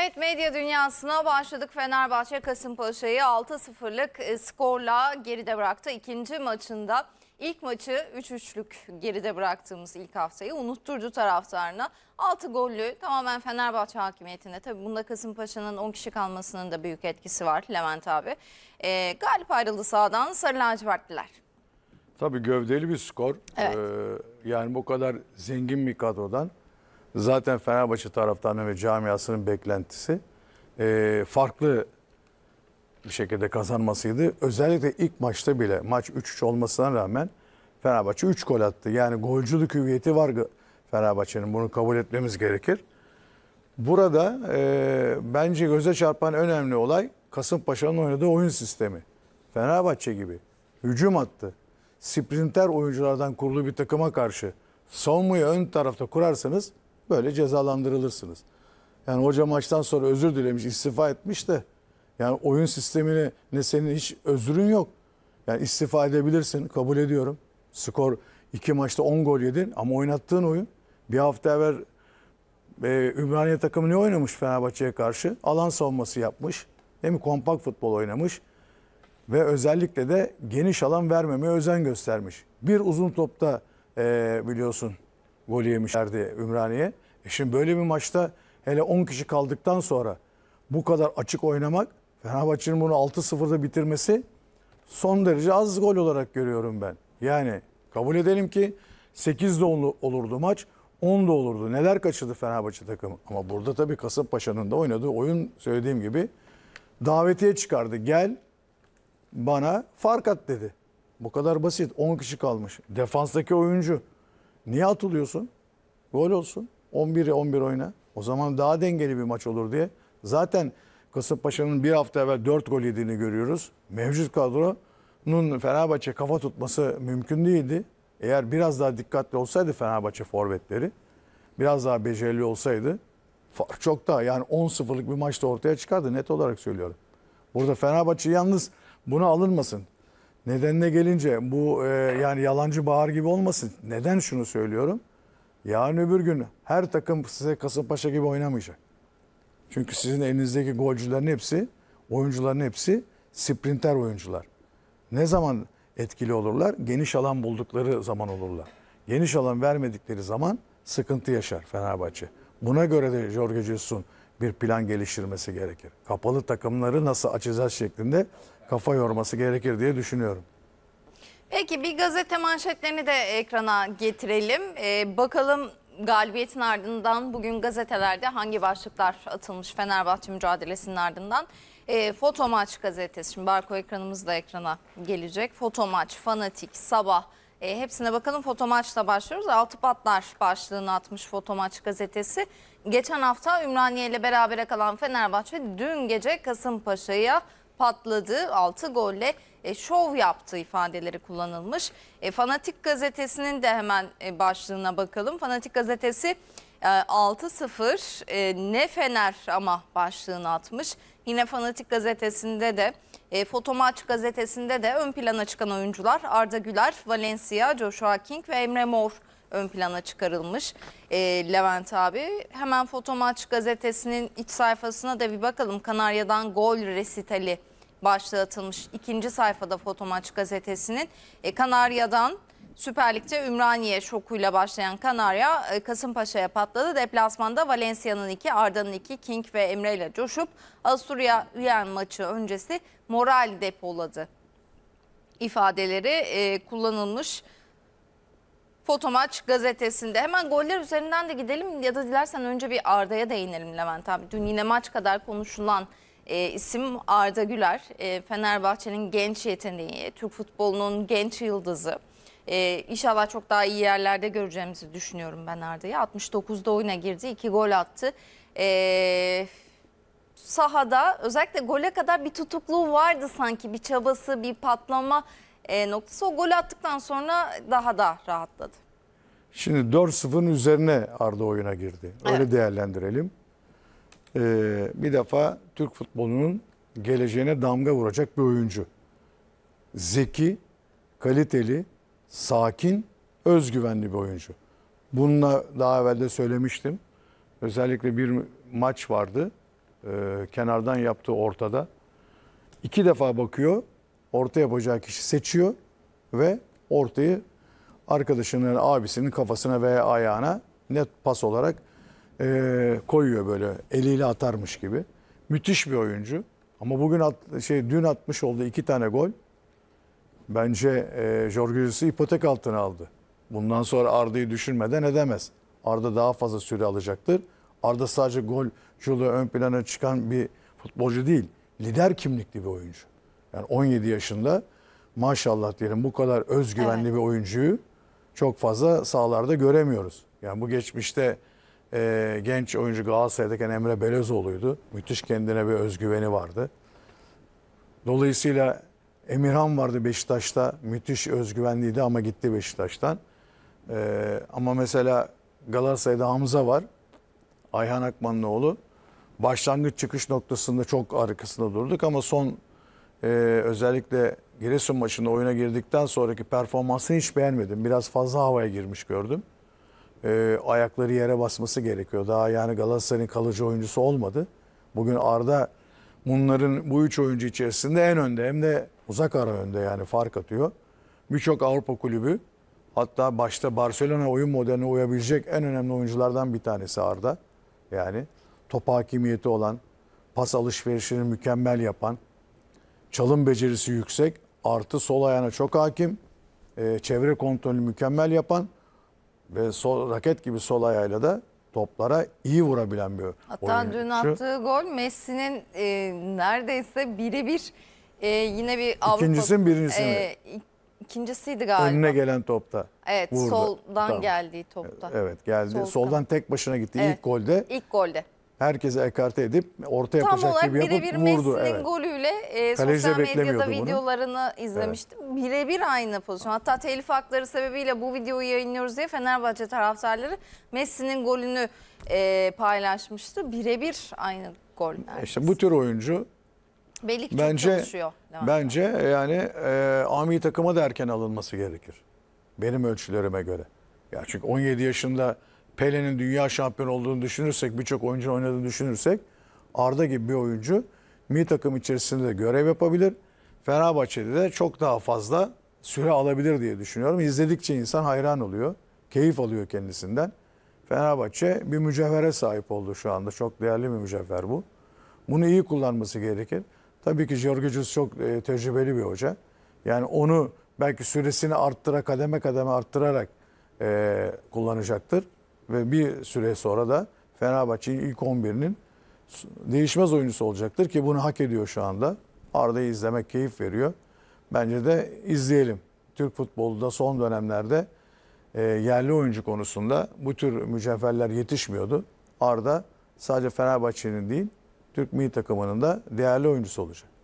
Evet medya dünyasına başladık. Fenerbahçe Kasımpaşa'yı 6-0'lık e, skorla geride bıraktı. İkinci maçında ilk maçı 3-3'lük geride bıraktığımız ilk haftayı unutturdu taraftarına. 6 gollü tamamen Fenerbahçe hakimiyetinde. Tabii bunda Kasımpaşa'nın 10 kişi kalmasının da büyük etkisi var Levent abi. Ee, galip ayrıldı sağdan. Sarı Lacivertliler. Tabii gövdeli bir skor. Evet. Ee, yani bu kadar zengin bir kadrodan zaten Fenerbahçe taraftarının ve camiasının beklentisi e, farklı bir şekilde kazanmasıydı. Özellikle ilk maçta bile maç 3-3 olmasına rağmen Fenerbahçe 3 gol attı. Yani golcülük hüviyeti var Fenerbahçe'nin bunu kabul etmemiz gerekir. Burada e, bence göze çarpan önemli olay Kasımpaşa'nın oynadığı oyun sistemi. Fenerbahçe gibi hücum attı. Sprinter oyunculardan kurulu bir takıma karşı savunmayı ön tarafta kurarsanız böyle cezalandırılırsınız. Yani hoca maçtan sonra özür dilemiş, istifa etmiş de yani oyun sistemini ne senin hiç özrün yok. Yani istifa edebilirsin, kabul ediyorum. Skor iki maçta 10 gol yedin ama oynattığın oyun bir hafta evvel e, Ümraniye takımı ne oynamış Fenerbahçe'ye karşı? Alan savunması yapmış. Değil mi? Kompakt futbol oynamış. Ve özellikle de geniş alan vermemeye özen göstermiş. Bir uzun topta e, biliyorsun golü yemişlerdi Ümraniye. E şimdi böyle bir maçta hele 10 kişi kaldıktan sonra bu kadar açık oynamak Fenerbahçe'nin bunu 6-0'da bitirmesi son derece az gol olarak görüyorum ben. Yani kabul edelim ki 8 de olurdu maç, 10 da olurdu. Neler kaçırdı Fenerbahçe takımı? Ama burada tabii Kasımpaşa'nın da oynadığı oyun söylediğim gibi davetiye çıkardı. Gel bana fark at dedi. Bu kadar basit. 10 kişi kalmış. Defanstaki oyuncu Niye atılıyorsun? Gol olsun. 11'e 11 oyna. O zaman daha dengeli bir maç olur diye. Zaten Kasımpaşa'nın bir hafta evvel 4 gol yediğini görüyoruz. Mevcut kadronun Fenerbahçe kafa tutması mümkün değildi. Eğer biraz daha dikkatli olsaydı Fenerbahçe forvetleri, biraz daha becerili olsaydı çok daha yani 10-0'lık bir maçta ortaya çıkardı net olarak söylüyorum. Burada Fenerbahçe yalnız buna alınmasın. Nedenine gelince bu e, yani yalancı bağır gibi olmasın. Neden şunu söylüyorum? Yarın öbür gün her takım size Kasımpaşa gibi oynamayacak. Çünkü sizin elinizdeki golcülerin hepsi, oyuncuların hepsi sprinter oyuncular. Ne zaman etkili olurlar? Geniş alan buldukları zaman olurlar. Geniş alan vermedikleri zaman sıkıntı yaşar Fenerbahçe. Buna göre de Jorge Jesus'un bir plan geliştirmesi gerekir. Kapalı takımları nasıl açacağız şeklinde kafa yorması gerekir diye düşünüyorum. Peki bir gazete manşetlerini de ekrana getirelim. Ee, bakalım galibiyetin ardından bugün gazetelerde hangi başlıklar atılmış Fenerbahçe mücadelesinin ardından? E, Foto Maç gazetesi. Şimdi Barko ekranımız da ekrana gelecek. Foto Maç, Fanatik, Sabah, e, hepsine bakalım Foto maçla başlıyoruz. Altı patlar başlığını atmış Foto maç gazetesi. Geçen hafta Ümraniye ile berabere kalan Fenerbahçe dün gece Kasımpaşa'ya patladı. Altı golle e, şov yaptı ifadeleri kullanılmış. E, Fanatik gazetesinin de hemen e, başlığına bakalım. Fanatik gazetesi 6-0 ee, e, ne Fener ama başlığını atmış. Yine Fanatik gazetesinde de e, Fotomaç gazetesinde de ön plana çıkan oyuncular Arda Güler, Valencia, Joshua King ve Emre Mor ön plana çıkarılmış e, Levent abi. Hemen Fotomaç gazetesinin iç sayfasına da bir bakalım. Kanarya'dan gol resitali başlığı atılmış. İkinci sayfada Fotomaç gazetesinin e, Kanarya'dan Süper Lig'de Ümraniye şokuyla başlayan Kanarya e, Kasımpaşa'ya patladı. Deplasmanda Valencia'nın 2, Arda'nın 2, King ve Emre ile coşup Asturya Uyen maçı öncesi moral depoladı. İfadeleri e, kullanılmış. Fotomaç gazetesinde. Hemen goller üzerinden de gidelim ya da dilersen önce bir Arda'ya değinelim Levent abi. Dün yine maç kadar konuşulan e, isim Arda Güler. E, Fenerbahçe'nin genç yeteneği, Türk futbolunun genç yıldızı. Ee, inşallah çok daha iyi yerlerde göreceğimizi düşünüyorum ben Arda'yı. 69'da oyuna girdi, 2 gol attı. Ee, sahada özellikle gole kadar bir tutukluğu vardı sanki. Bir çabası, bir patlama e, noktası. O golü attıktan sonra daha da rahatladı. Şimdi 4-0'ın üzerine Arda oyuna girdi. Öyle evet. değerlendirelim. Ee, bir defa Türk futbolunun geleceğine damga vuracak bir oyuncu. Zeki, kaliteli, sakin, özgüvenli bir oyuncu. Bununla daha evvel de söylemiştim. Özellikle bir maç vardı. Ee, kenardan yaptığı ortada. İki defa bakıyor. Orta yapacağı kişi seçiyor. Ve ortayı arkadaşının, abisinin kafasına veya ayağına net pas olarak e, koyuyor böyle. Eliyle atarmış gibi. Müthiş bir oyuncu. Ama bugün at, şey dün atmış olduğu iki tane gol Bence e, Jorge ipotek altına aldı. Bundan sonra Arda'yı düşünmeden edemez. Arda daha fazla süre alacaktır. Arda sadece golculuğu ön plana çıkan bir futbolcu değil. Lider kimlikli bir oyuncu. Yani 17 yaşında maşallah diyelim bu kadar özgüvenli evet. bir oyuncuyu çok fazla sahalarda göremiyoruz. Yani bu geçmişte e, genç oyuncu Galatasaray'dayken Emre Belözoğlu'ydu. Müthiş kendine bir özgüveni vardı. Dolayısıyla Emirhan vardı Beşiktaş'ta. Müthiş özgüvenliydi ama gitti Beşiktaş'tan. Ee, ama mesela Galatasaray'da Hamza var. Ayhan Akman'ın oğlu. Başlangıç çıkış noktasında çok arkasında durduk ama son e, özellikle Giresun maçında oyuna girdikten sonraki performansını hiç beğenmedim. Biraz fazla havaya girmiş gördüm. E, ayakları yere basması gerekiyor. Daha yani Galatasaray'ın kalıcı oyuncusu olmadı. Bugün Arda bunların bu üç oyuncu içerisinde en önde hem de uzak ara önde yani fark atıyor. Birçok Avrupa kulübü hatta başta Barcelona oyun modeline uyabilecek en önemli oyunculardan bir tanesi Arda. Yani top hakimiyeti olan, pas alışverişini mükemmel yapan, çalım becerisi yüksek, artı sol ayağına çok hakim, e, çevre kontrolünü mükemmel yapan ve sol, raket gibi sol ayağıyla da toplara iyi vurabilen bir Hatta oyuncu. dün attığı gol Messi'nin e, neredeyse birebir ee, yine bir Avrupa... İkincisi birincisi mi? Ee, ikincisiydi galiba. Önüne gelen topta. Evet vurdu. soldan tamam. geldiği topta. E, evet geldi. Soldan, soldan tek başına gitti evet. ilk golde. İlk golde. Herkese ekarte edip orta Tam yapacak gibi yapıp bire bir vurdu. Messi'nin evet. golüyle e, sosyal medyada bunu. videolarını izlemiştim. Evet. Birebir aynı pozisyon. Hatta telif hakları sebebiyle bu videoyu yayınlıyoruz diye Fenerbahçe taraftarları Messi'nin golünü e, paylaşmıştı. Birebir aynı gol. Neredeyse. İşte bu tür oyuncu Belli ki bence, çok çalışıyor. Devam bence yani e, ami takıma da erken alınması gerekir. Benim ölçülerime göre. Ya çünkü 17 yaşında Pele'nin dünya şampiyonu olduğunu düşünürsek, birçok oyuncu oynadığını düşünürsek Arda gibi bir oyuncu mi takım içerisinde de görev yapabilir. Fenerbahçe'de de çok daha fazla süre alabilir diye düşünüyorum. İzledikçe insan hayran oluyor. Keyif alıyor kendisinden. Fenerbahçe bir mücevhere sahip oldu şu anda. Çok değerli bir mücevher bu. Bunu iyi kullanması gerekir. Tabii ki Jorgicus çok e, tecrübeli bir hoca. Yani onu belki süresini arttıra kademe kademe arttırarak e, kullanacaktır. Ve bir süre sonra da Fenerbahçe'nin ilk 11'inin değişmez oyuncusu olacaktır ki bunu hak ediyor şu anda. Arda'yı izlemek keyif veriyor. Bence de izleyelim. Türk futbolunda son dönemlerde e, yerli oyuncu konusunda bu tür mücevherler yetişmiyordu. Arda sadece Fenerbahçe'nin değil Türk milli takımının da değerli oyuncusu olacak.